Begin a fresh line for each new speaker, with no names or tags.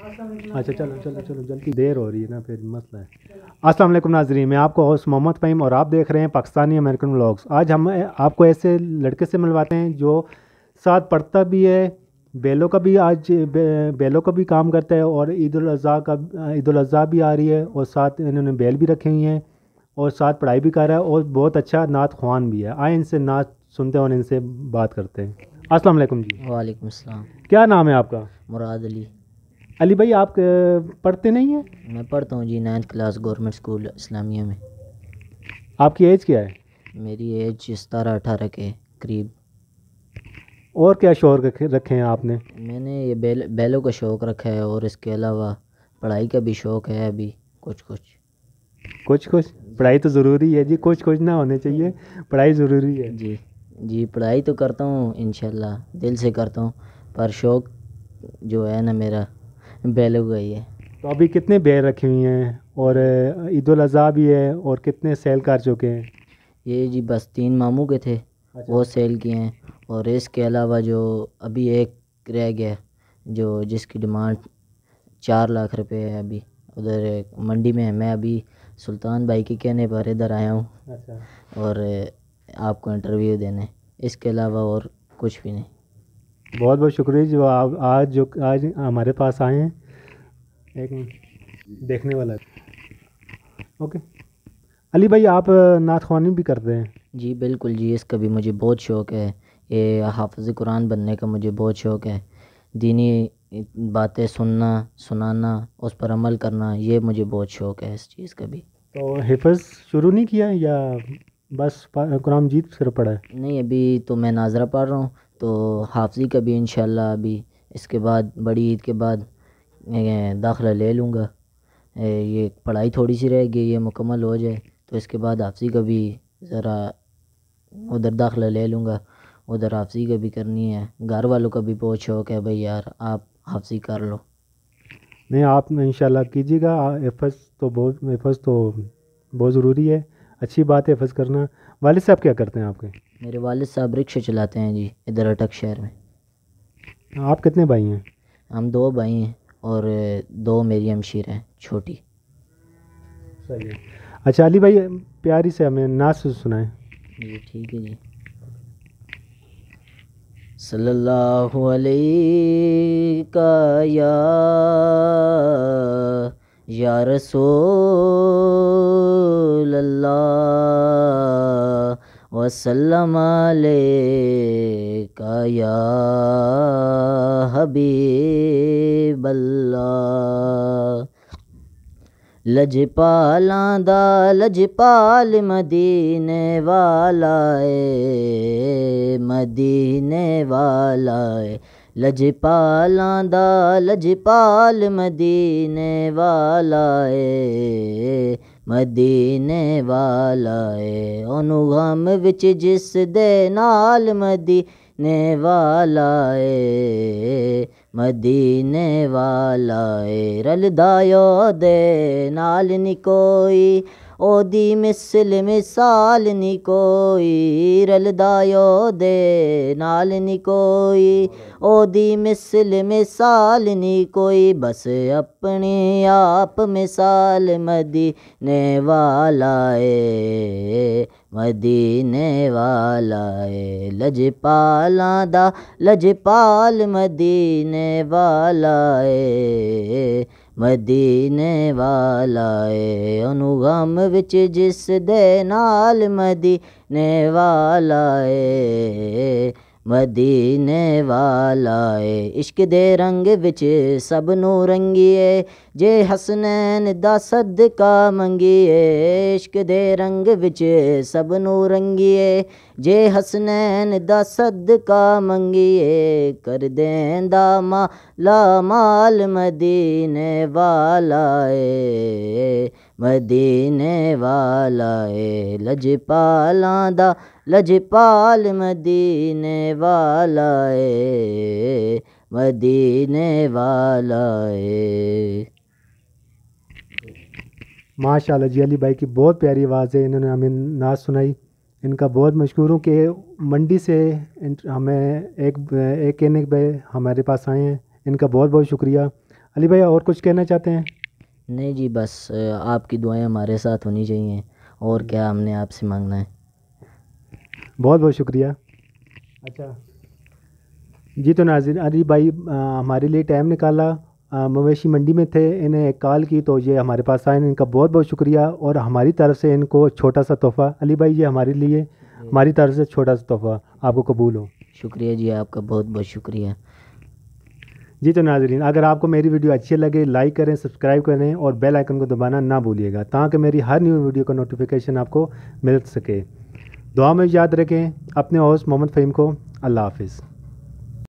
अच्छा चलो चलो चलो जल्दी देर हो रही है ना फिर मसला है अस्सलाम वालेकुम नाजरीन मैं आपको हाउस मोहम्मद फ़हीम और आप देख रहे हैं पाकिस्तानी अमेरिकन व्लॉग्स आज हम आपको ऐसे लड़के से मिलवाते हैं जो साथ पढ़ता भी है बेलों का भी आज बे, बेलों का भी काम करता है और ईद अज़ा का ईद भी आ रही है और साथ इन्होंने बैल भी रखे हुई हैं और साथ पढ़ाई भी कर रहा है और बहुत अच्छा नात ख्वान भी है आए इनसे नात सुनते हैं और इनसे बात करते हैं अस्सलाम वालेकुम जी
वालेकुम अस्सलाम
क्या नाम है आपका मुराद अली अली भाई आप पढ़ते नहीं हैं मैं पढ़ता हूँ जी ninth class government school Islamia में आपकी एज क्या है
मेरी एज सतारह अठारह के करीब
और क्या शौक रखे हैं आपने मैंने ये बैल बैलों का शौक़ रखा है
और इसके अलावा पढ़ाई का भी शौक़ है अभी कुछ कुछ कुछ कुछ पढ़ाई तो ज़रूरी है जी कुछ कुछ ना होने चाहिए पढ़ाई ज़रूरी है जी जी पढ़ाई तो करता हूँ इन दिल से करता हूँ पर शौक़ जो है ना मेरा बैल उगाई है
तो अभी कितने बैल रखे हुए हैं और ईद अज़ा भी है और कितने सेल कर चुके हैं ये जी बस तीन मामू के थे अच्छा। वो सेल किए हैं
और इसके अलावा जो अभी एक रह गया जो जिसकी डिमांड चार लाख रुपए है अभी उधर मंडी में है मैं अभी सुल्तान भाई के कहने पर इधर आया हूँ अच्छा। और आपको इंटरव्यू देने इसके अलावा
और कुछ भी नहीं बहुत बहुत शुक्रिया जो आप आज जो आज हमारे पास आए हैं एक मिनट देखने वाला है ओके अली भाई आप नात खवानी भी करते हैं जी बिल्कुल जी इसका भी मुझे बहुत शौक़ है
ये हाफज कुरान बनने का मुझे बहुत शौक़ है दीनी बातें सुनना सुनाना उस पर अमल करना ये मुझे बहुत शौक़ है इस चीज़ का भी
तो हिफज
शुरू नहीं किया या बस कुरान जीत सिर पड़ा है नहीं अभी तो मैं नाजरा पढ़ रहा हूँ तो हाफजी का भी इन अभी इसके बाद बड़ी ईद के बाद दाखिला ले लूँगा ये पढ़ाई थोड़ी सी रहेगी ये मुकम्मल हो जाए तो इसके बाद आपसी का भी ज़रा उधर दाखिला ले लूँगा उधर आपसी का भी करनी है घर वालों का भी बहुत शौक़ है भाई यार आप आपसी कर लो
नहीं आप इंशाल्लाह कीजिएगा हफज तो बहुत हफज तो बहुत ज़रूरी है अच्छी बात है हफज करना वालद साहब क्या करते हैं आपके मेरे वालद साहब रिक्शा चलाते हैं जी इधर अटक शहर में आप कितने भाई हैं हम दो भाई हैं और दो मेरी हमशीर हैं छोटी सही अच्छा अली भाई प्यारी से हमें नाच सुनाए जी ठीक है जी
सल्लल्लाहु का या या रसूल अल्लाह वसल्लम का या हबीबल्ला लजपाला दा लजपाल मदीने वाला ए मदीने वाला लज पाला दा पाल मदीने वाला ਮਦੀਨੇ ਵਾਲਾ ਏ ਉਹਨੂੰ ਗਮ ਵਿੱਚ ਜਿਸ ਦੇ ਨਾਲ ਮਦੀਨੇ ਵਾਲਾ ਏ ਮਦੀਨੇ ਵਾਲਾ ਏ ਰਲਦਾ ਉਹਦੇ ਨਾਲ ਨਹੀਂ ਕੋਈ उ मिसल मिसाल नी कोई दोाल नी कोई उिसल मिसाल नी कोई बसि मिसाल मदी न वाल आहे मदी न لج ए लजपाल लजपाल मदी न वाला ए मदीने वाले अनुगम बिच जिस दे नाल मदीने वाले ਮਦੀਨੇ ਵਾਲਾ ਏ ਇਸ਼ਕ ਦੇ ਰੰਗ ਵਿੱਚ ਸਭ ਨੂੰ ਰੰਗੀਏ ਜੇ ਹਸਨੈਨ ਦਾ ਸਦਕਾ ਮੰਗੀਏ ਇਸ਼ਕ ਦੇ ਰੰਗ ਵਿੱਚ ਸਭ ਨੂੰ ਰੰਗੀਏ ਜੇ ਹਸਨੈਨ ਦਾ ਸਦਕਾ ਮੰਗੀਏ ਕਰ ਦੇਂਦਾ ਮਾ ਲਾ ਮਾਲ ਮਦੀਨੇ ਵਾਲਾ ਏ ਮਦੀਨੇ ਵਾਲਾ ਏ ਲਜਪਾਲਾਂ ਦਾ लजपाल मदीने वाला है मदीने वाला
है माशाल्लाह जी अली भाई की बहुत प्यारी आवाज़ है इन्होंने हमें नाच सुनाई इनका बहुत मशहूर हूँ कि मंडी से हमें एक एक कहने भाई हमारे पास आए हैं इनका बहुत बहुत शुक्रिया अली भाई और कुछ कहना चाहते हैं
नहीं जी बस आपकी दुआएं हमारे साथ होनी चाहिए
और क्या हमने आपसे मांगना है बहुत बहुत शुक्रिया अच्छा जी तो नाजिर अली भाई आ, हमारे लिए टाइम निकाला मवेशी मंडी में थे इन्हें कॉल की तो ये हमारे पास आए इनका बहुत बहुत शुक्रिया और हमारी तरफ से इनको छोटा सा तोहफ़ा अली भाई ये हमारे लिए हमारी तरफ से छोटा सा तोहफ़ा आपको कबूल हो शुक्रिया जी आपका बहुत बहुत शुक्रिया जी तो नाजरीन अगर आपको मेरी वीडियो अच्छी लगे लाइक करें सब्सक्राइब करें और बेल आइकन को दबाना ना भूलिएगा ताकि मेरी हर न्यू वीडियो का नोटिफिकेशन आपको मिल सके दुआ में याद रखें अपने होस्ट मोहम्मद फ़हीम को अल्लाह हाफिज़